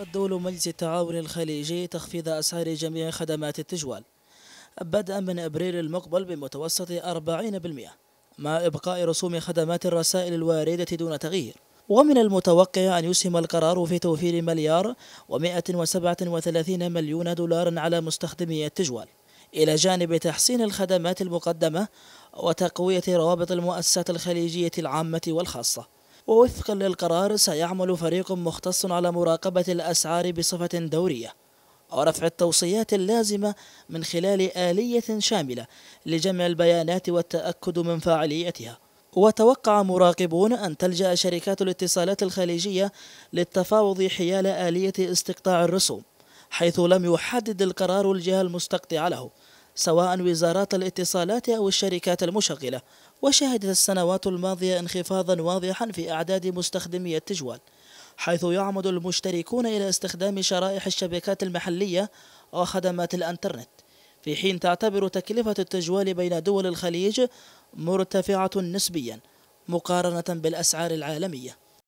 الدول مجلس التعاون الخليجي تخفيض أسعار جميع خدمات التجوال بدءا من أبريل المقبل بمتوسط 40% مع إبقاء رسوم خدمات الرسائل الواردة دون تغيير ومن المتوقع أن يسهم القرار في توفير مليار و137 مليون دولار على مستخدمي التجوال إلى جانب تحسين الخدمات المقدمة وتقوية روابط المؤسسات الخليجية العامة والخاصة ووفقا للقرار سيعمل فريق مختص على مراقبة الأسعار بصفة دورية ورفع التوصيات اللازمة من خلال آلية شاملة لجمع البيانات والتأكد من فاعليتها وتوقع مراقبون أن تلجأ شركات الاتصالات الخليجية للتفاوض حيال آلية استقطاع الرسوم حيث لم يحدد القرار الجهة المستقطعة له سواء وزارات الاتصالات أو الشركات المشغلة وشهدت السنوات الماضية انخفاضا واضحا في أعداد مستخدمي التجوال حيث يعمد المشتركون إلى استخدام شرائح الشبكات المحلية وخدمات الأنترنت في حين تعتبر تكلفة التجوال بين دول الخليج مرتفعة نسبيا مقارنة بالأسعار العالمية